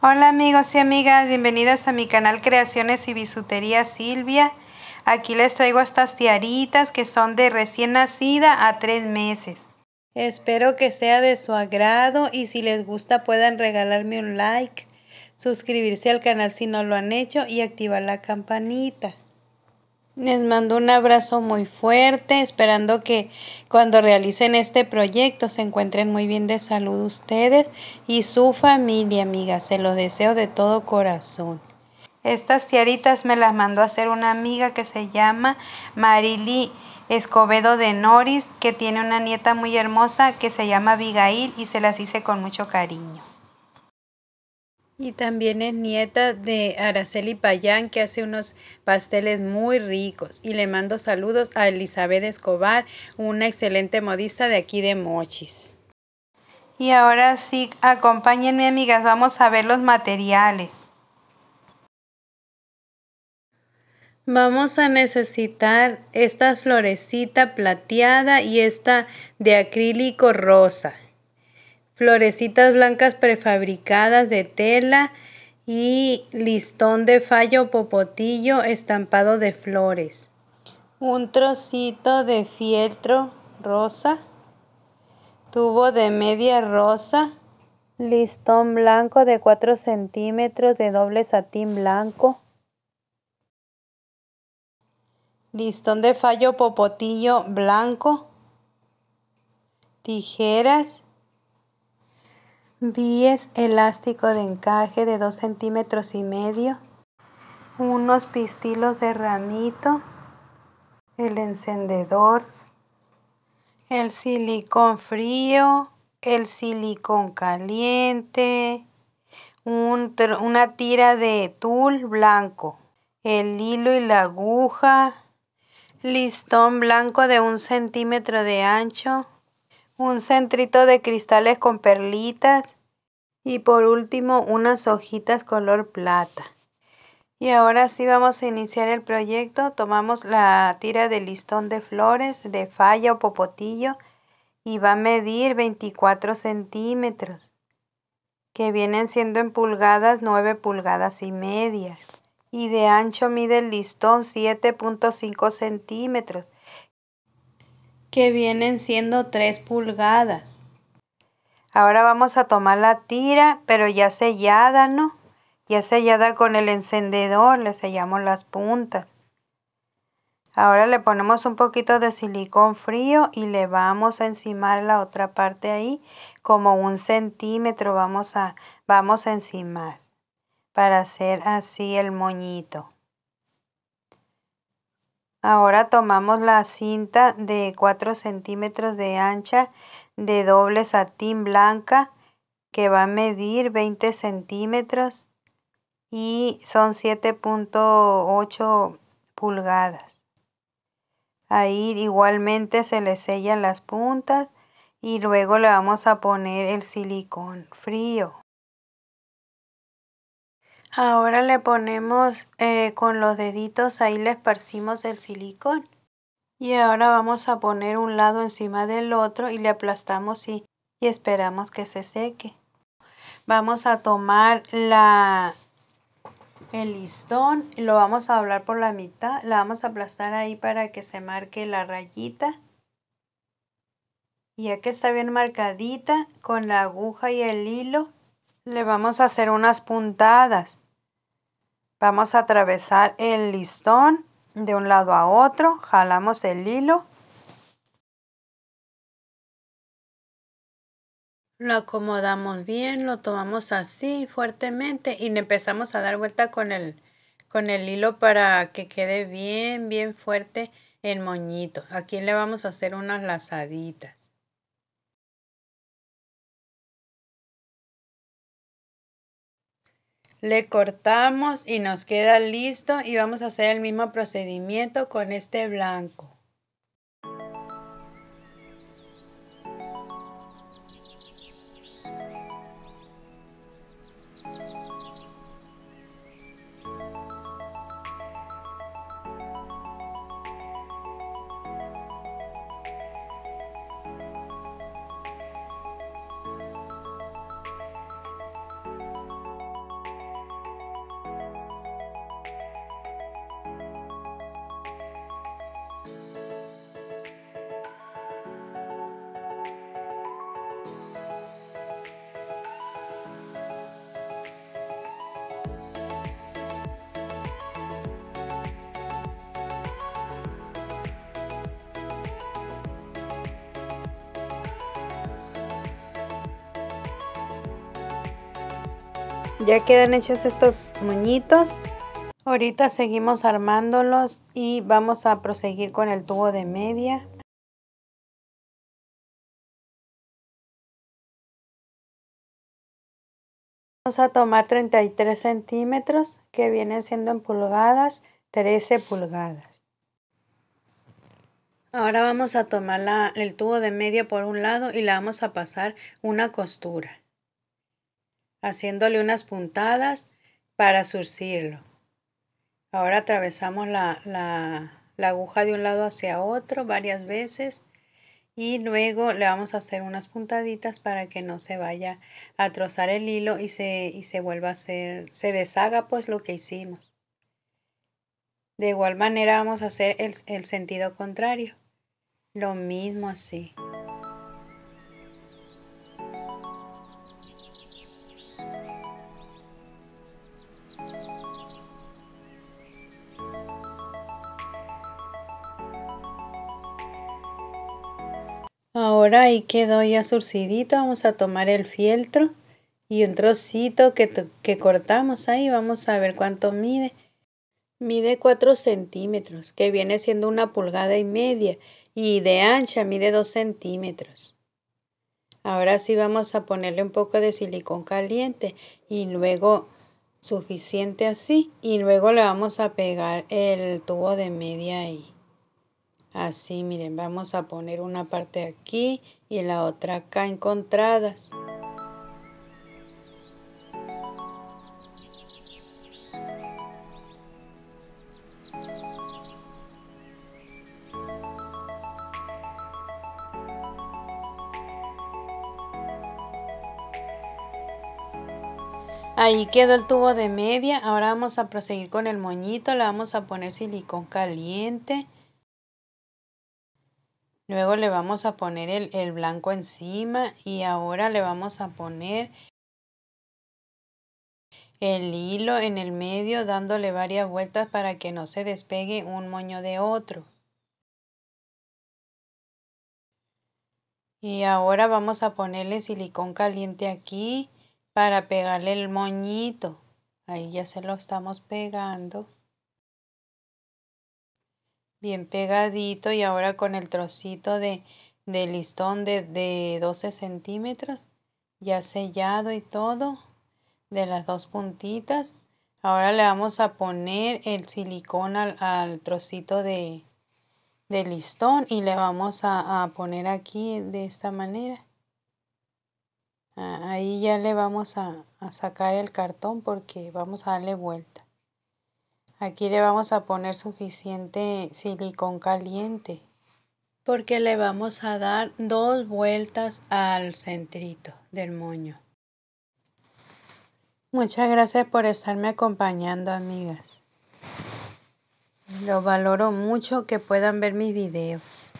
Hola amigos y amigas, bienvenidas a mi canal Creaciones y Bisutería Silvia. Aquí les traigo estas tiaritas que son de recién nacida a tres meses. Espero que sea de su agrado y si les gusta puedan regalarme un like, suscribirse al canal si no lo han hecho y activar la campanita. Les mando un abrazo muy fuerte, esperando que cuando realicen este proyecto se encuentren muy bien de salud ustedes y su familia, amiga. Se lo deseo de todo corazón. Estas tiaritas me las mandó a hacer una amiga que se llama Marily Escobedo de Noris, que tiene una nieta muy hermosa que se llama Abigail y se las hice con mucho cariño. Y también es nieta de Araceli Payán, que hace unos pasteles muy ricos. Y le mando saludos a Elizabeth Escobar, una excelente modista de aquí de Mochis. Y ahora sí, acompáñenme amigas, vamos a ver los materiales. Vamos a necesitar esta florecita plateada y esta de acrílico rosa florecitas blancas prefabricadas de tela y listón de fallo popotillo estampado de flores. Un trocito de fieltro rosa, tubo de media rosa, listón blanco de 4 centímetros de doble satín blanco, listón de fallo popotillo blanco, tijeras, Vies elástico de encaje de 2 centímetros y medio. Unos pistilos de ramito. El encendedor. El silicón frío. El silicón caliente. una tira de tul blanco. El hilo y la aguja. Listón blanco de un centímetro de ancho un centrito de cristales con perlitas y por último unas hojitas color plata. Y ahora sí vamos a iniciar el proyecto. Tomamos la tira de listón de flores de falla o popotillo y va a medir 24 centímetros, que vienen siendo en pulgadas 9 pulgadas y media. Y de ancho mide el listón 7.5 centímetros que vienen siendo 3 pulgadas. Ahora vamos a tomar la tira, pero ya sellada, ¿no? Ya sellada con el encendedor, le sellamos las puntas. Ahora le ponemos un poquito de silicón frío y le vamos a encimar la otra parte ahí, como un centímetro vamos a, vamos a encimar para hacer así el moñito. Ahora tomamos la cinta de 4 centímetros de ancha de doble satín blanca que va a medir 20 centímetros y son 7.8 pulgadas. Ahí igualmente se le sellan las puntas y luego le vamos a poner el silicón frío. Ahora le ponemos eh, con los deditos, ahí le esparcimos el silicón. Y ahora vamos a poner un lado encima del otro y le aplastamos y, esperamos que se seque. Vamos a tomar la, el listón, lo vamos a doblar por la mitad, la vamos a aplastar ahí para que se marque la rayita. Ya que está bien marcadita, con la aguja y el hilo, le vamos a hacer unas puntadas. Vamos a atravesar el listón de un lado a otro, jalamos el hilo. Lo acomodamos bien, lo tomamos así fuertemente y empezamos a dar vuelta con el, con el hilo para que quede bien, bien fuerte el moñito. Aquí le vamos a hacer unas lazaditas. Le cortamos y nos queda listo y vamos a hacer el mismo procedimiento con este blanco. Ya quedan hechos estos muñitos, Ahorita seguimos armándolos y vamos a proseguir con el tubo de media. Vamos a tomar 33 centímetros que vienen siendo en pulgadas, 13 pulgadas. Ahora vamos a tomar el tubo de media por un lado y la vamos a pasar una costura haciéndole unas puntadas para surcirlo. Ahora atravesamos la, aguja de un lado hacia otro varias veces y luego le vamos a hacer unas puntaditas para que no se vaya a trozar el hilo y se, y se vuelva a hacer, se deshaga pues lo que hicimos. De igual manera vamos a hacer el sentido contrario. Lo mismo así. Ahora ahí quedó ya surcidito, vamos a tomar el fieltro y un trocito que, que cortamos ahí, vamos a ver cuánto mide. Mide 4 centímetros, que viene siendo una pulgada y media, y de ancha mide 2 centímetros. Ahora sí vamos a ponerle un poco de silicón caliente y luego suficiente así, y luego le vamos a pegar el tubo de media ahí. Así, miren, vamos a poner una parte aquí y la otra acá encontradas. Ahí quedó el tubo de media. Ahora vamos a proseguir con el moñito. Le vamos a poner silicón caliente. Luego le vamos a poner el, blanco encima y ahora le vamos a poner el hilo en el medio dándole varias vueltas para que no se despegue un moño de otro. Y ahora vamos a ponerle silicón caliente aquí para pegarle el moñito. Ahí ya se lo estamos pegando bien pegadito y ahora con el trocito de, de listón de, de 12 centímetros ya sellado y todo de las dos puntitas ahora le vamos a poner el silicón al, trocito de, de, listón y le vamos a, poner aquí de esta manera ahí ya le vamos a sacar el cartón porque vamos a darle vuelta Aquí le vamos a poner suficiente silicón caliente porque le vamos a dar dos vueltas al centrito del moño. Muchas gracias por estarme acompañando amigas. Lo valoro mucho que puedan ver mis videos.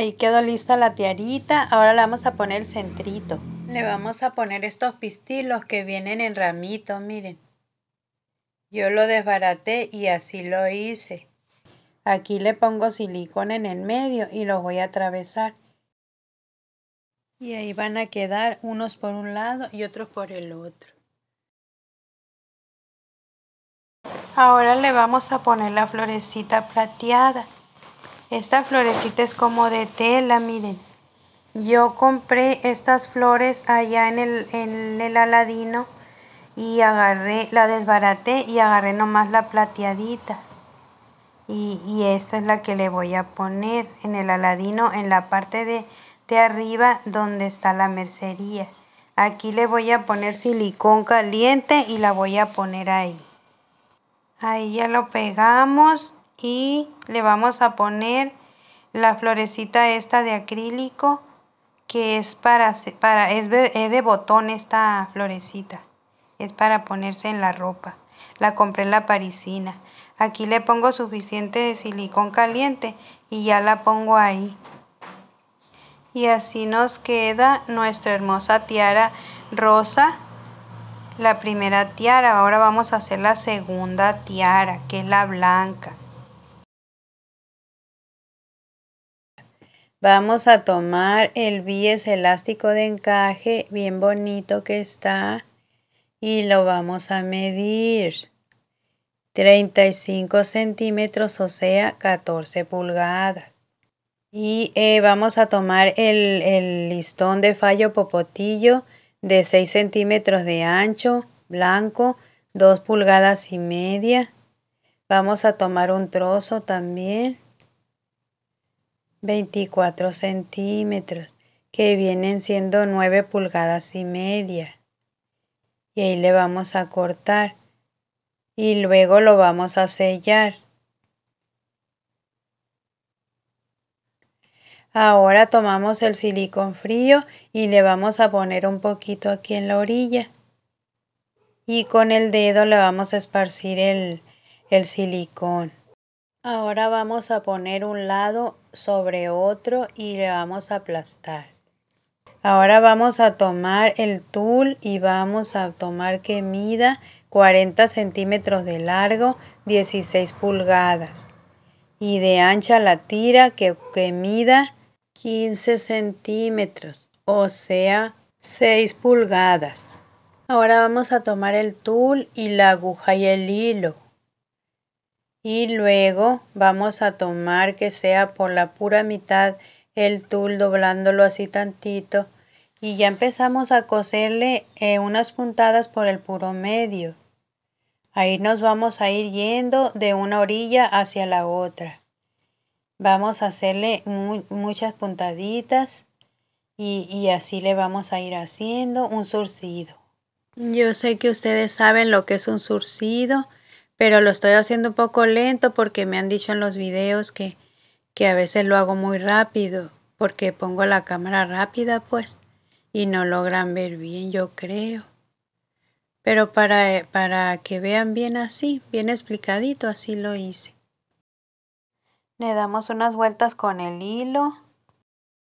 Ahí quedó lista la tiarita, ahora le vamos a poner el centrito. Le vamos a poner estos pistilos que vienen en ramito. miren. Yo lo desbaraté y así lo hice. Aquí le pongo silicón en el medio y lo voy a atravesar. Y ahí van a quedar unos por un lado y otros por el otro. Ahora le vamos a poner la florecita plateada. Esta florecita es como de tela, miren. Yo compré estas flores allá en el, Aladino y agarré, la desbaraté y agarré nomás la plateadita. Y, esta es la que le voy a poner en el aladino en la parte de, de arriba donde está la mercería aquí le voy a poner silicón caliente y la voy a poner ahí ahí ya lo pegamos y le vamos a poner la florecita esta de acrílico que es para, para de, botón esta florecita es para ponerse en la ropa la compré en la parisina aquí le pongo suficiente de silicón caliente y ya la pongo ahí y así nos queda nuestra hermosa tiara rosa la primera tiara ahora vamos a hacer la segunda tiara que es la blanca Vamos a tomar el bies elástico de encaje, bien bonito que está, y lo vamos a medir. 35 centímetros, o sea, 14 pulgadas. Y eh, vamos a tomar el, el listón de fallo popotillo de 6 centímetros de ancho, blanco, 2 pulgadas y media. Vamos a tomar un trozo también 24 centímetros, que vienen siendo 9 pulgadas y media. Y ahí le vamos a cortar y luego lo vamos a sellar. Ahora tomamos el silicón frío y le vamos a poner un poquito aquí en la orilla. Y con el dedo le vamos a esparcir el, el silicón. Ahora vamos a poner un lado sobre otro y le vamos a aplastar. Ahora vamos a tomar el tul y vamos a tomar que mida 40 centímetros de largo, 16 pulgadas. Y de ancha la tira que, que mida 15 centímetros, o sea 6 pulgadas. Ahora vamos a tomar el tul y la aguja y el hilo y luego vamos a tomar que sea por la pura mitad el tul doblándolo así tantito y ya empezamos a coserle eh, unas puntadas por el puro medio. Ahí nos vamos a ir yendo de una orilla hacia la otra. Vamos a hacerle muchas puntaditas y, y así le vamos a ir haciendo un surcido. Yo sé que ustedes saben lo que es un surcido pero lo estoy haciendo un poco lento porque me han dicho en los videos que, que a veces lo hago muy rápido porque pongo la cámara rápida pues y no logran ver bien yo creo. Pero para, para que vean bien así, bien explicadito, así lo hice. Le damos unas vueltas con el hilo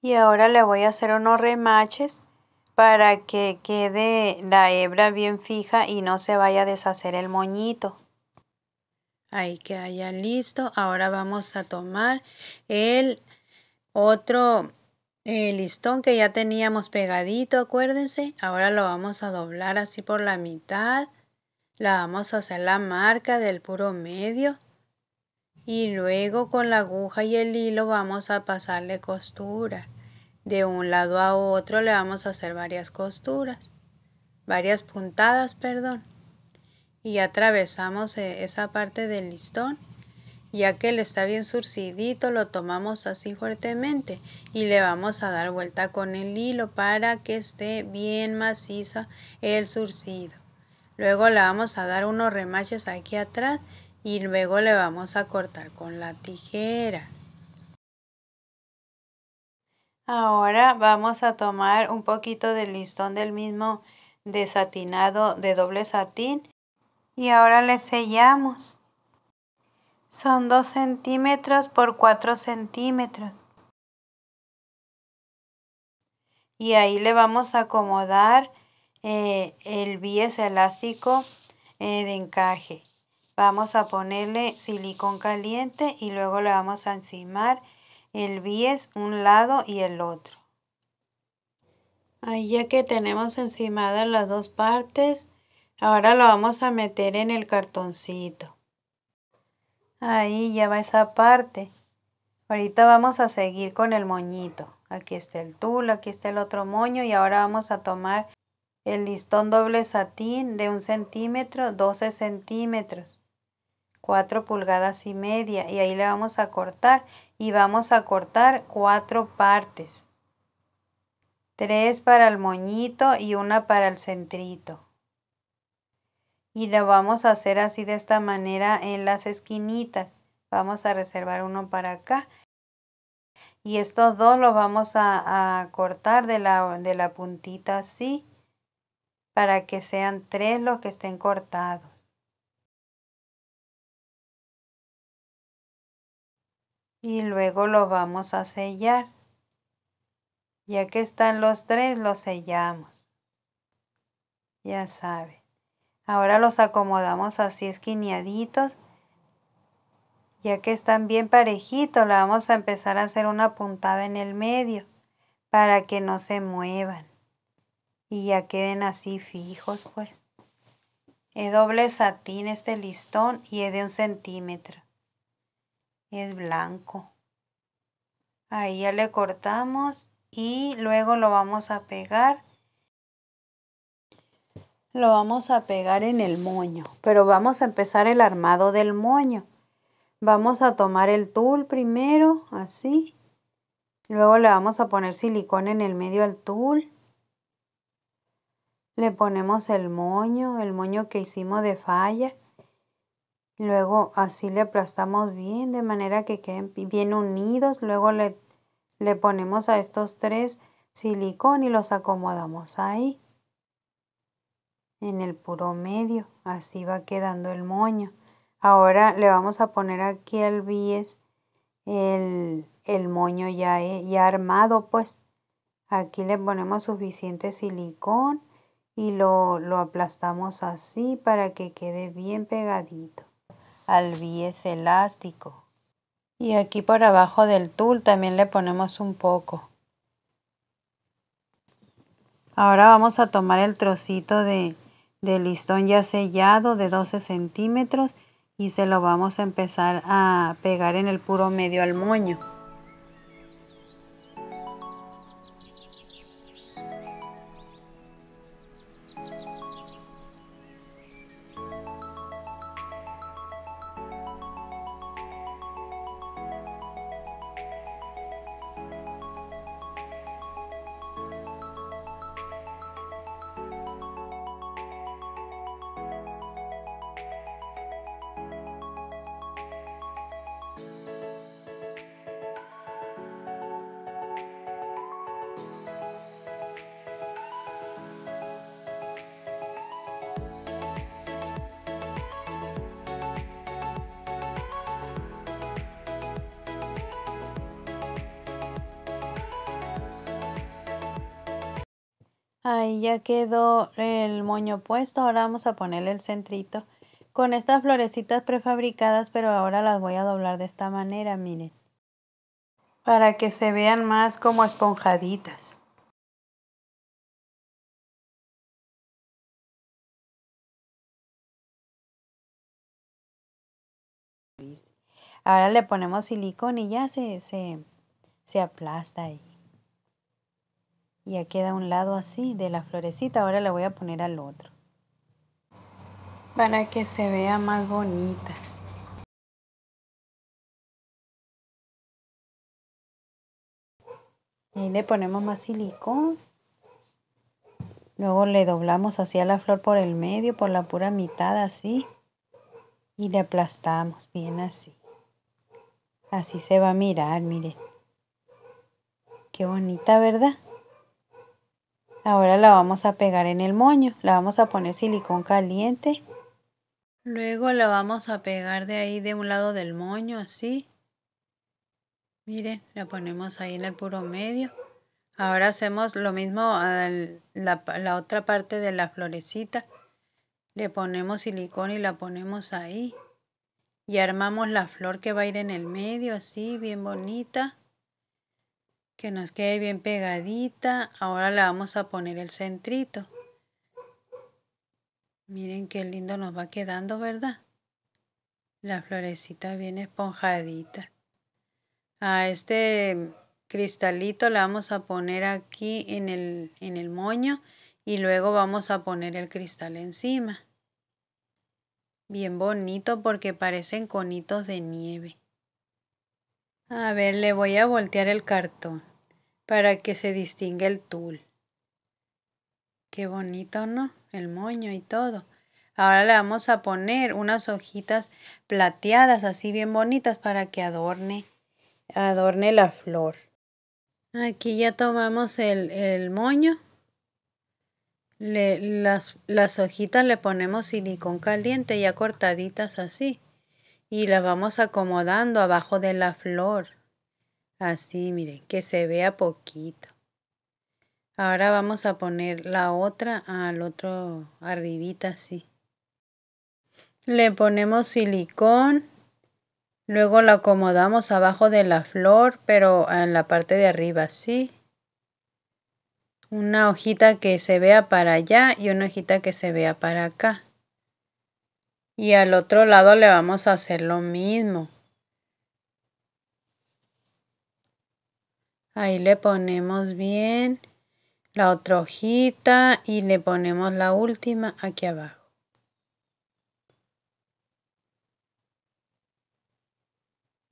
y ahora le voy a hacer unos remaches para que quede la hebra bien fija y no se vaya a deshacer el moñito. Ahí queda ya listo. Ahora vamos a tomar el otro eh, listón que ya teníamos pegadito, acuérdense. Ahora lo vamos a doblar así por la mitad. La vamos a hacer la marca del puro medio. Y luego con la aguja y el hilo vamos a pasarle costura. De un lado a otro le vamos a hacer varias costuras. Varias puntadas, perdón y atravesamos eh, esa parte del listón. Ya que le está bien surcidito, lo tomamos así fuertemente y le vamos a dar vuelta con el hilo para que esté bien maciza el surcido. Luego le vamos a dar unos remaches aquí atrás y luego le vamos a cortar con la tijera. Ahora vamos a tomar un poquito del listón del mismo desatinado de doble satín y ahora le sellamos. Son 2 centímetros por 4 centímetros. Y ahí le vamos a acomodar eh, el bies elástico eh, de encaje. Vamos a ponerle silicón caliente y luego le vamos a encimar el bies un lado y el otro. Ahí ya que tenemos encimadas las dos partes, Ahora lo vamos a meter en el cartoncito. Ahí ya va esa parte. Ahorita vamos a seguir con el moñito. Aquí está el tul, aquí está el otro moño y ahora vamos a tomar el listón doble satín de un centímetro, 12 centímetros, 4 pulgadas y media y ahí le vamos a cortar y vamos a cortar cuatro partes. Tres para el moñito y una para el centrito y lo vamos a hacer así de esta manera en las esquinitas. Vamos a reservar uno para acá. Y estos dos los vamos a, cortar de la, puntita así para que sean tres los que estén cortados. Y luego los vamos a sellar. Ya que están los tres, los sellamos. Ya sabes. Ahora los acomodamos así esquineaditos. Ya que están bien parejitos, le vamos a empezar a hacer una puntada en el medio para que no se muevan. Y ya queden así fijos, pues. Es doble satín este listón y es de un centímetro. Es blanco. Ahí ya le cortamos y luego lo vamos a pegar lo vamos a pegar en el moño, pero vamos a empezar el armado del moño. Vamos a tomar el tul primero, así. Luego le vamos a poner silicón en el medio al tul. Le ponemos el moño, el moño que hicimos de falla. Luego así le aplastamos bien de manera que queden bien unidos. Luego le, le ponemos a estos tres silicón y los acomodamos ahí en el puro medio. Así va quedando el moño. Ahora le vamos a poner aquí al bies el, el moño ya, eh, ya armado, pues. Aquí le ponemos suficiente silicón y lo, lo, aplastamos así para que quede bien pegadito al bies elástico. Y aquí por abajo del tul también le ponemos un poco. Ahora vamos a tomar el trocito de, de listón ya sellado de 12 centímetros y se lo vamos a empezar a pegar en el puro medio al moño. Ahí ya quedó el moño puesto. Ahora vamos a ponerle el centrito con estas florecitas prefabricadas, pero ahora las voy a doblar de esta manera, miren. Para que se vean más como esponjaditas. Ahora le ponemos silicón y ya se, se aplasta ahí y ya queda un lado así de la florecita. Ahora la voy a poner al otro para que se vea más bonita. Y le ponemos más silicón. Luego le doblamos hacia la flor por el medio, por la pura mitad así. Y le aplastamos bien así. Así se va a mirar, miren. Qué bonita, ¿verdad? Ahora la vamos a pegar en el moño, la vamos a poner silicón caliente. Luego la vamos a pegar de ahí de un lado del moño, así. Miren, la ponemos ahí en el puro medio. Ahora hacemos lo mismo a la, otra parte de la florecita. Le ponemos silicón y la ponemos ahí. Y armamos la flor que va a ir en el medio, así, bien bonita que nos quede bien pegadita. Ahora le vamos a poner el centrito. Miren qué lindo nos va quedando, ¿verdad? La florecita bien esponjadita. A este cristalito le vamos a poner aquí en el, en el moño y luego vamos a poner el cristal encima. Bien bonito porque parecen conitos de nieve. A ver, le voy a voltear el cartón para que se distinga el tul. Qué bonito, ¿no? El moño y todo. Ahora le vamos a poner unas hojitas plateadas, así bien bonitas, para que adorne, adorne la flor. Aquí ya tomamos el, el moño. Le, las, las hojitas le ponemos silicón caliente ya cortaditas así. Y las vamos acomodando abajo de la flor. Así, ah, miren, que se vea poquito. Ahora vamos a poner la otra al otro arribita así. Le ponemos silicón. Luego la acomodamos abajo de la flor, pero en la parte de arriba así. Una hojita que se vea para allá y una hojita que se vea para acá. Y al otro lado le vamos a hacer lo mismo. Ahí le ponemos bien la otra hojita y le ponemos la última aquí abajo.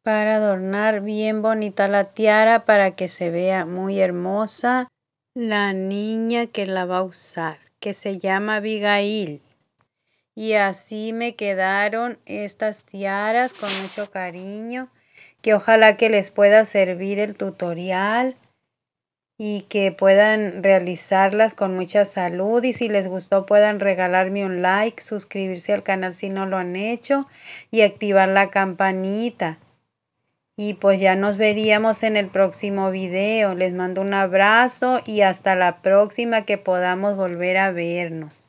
para adornar bien bonita la tiara para que se vea muy hermosa la niña que la va a usar, que se llama Abigail. Y así me quedaron estas tiaras con mucho cariño que ojalá que les pueda servir el tutorial y que puedan realizarlas con mucha salud y si les gustó puedan regalarme un like, suscribirse al canal si no lo han hecho y activar la campanita. Y pues ya nos veríamos en el próximo video. Les mando un abrazo y hasta la próxima que podamos volver a vernos.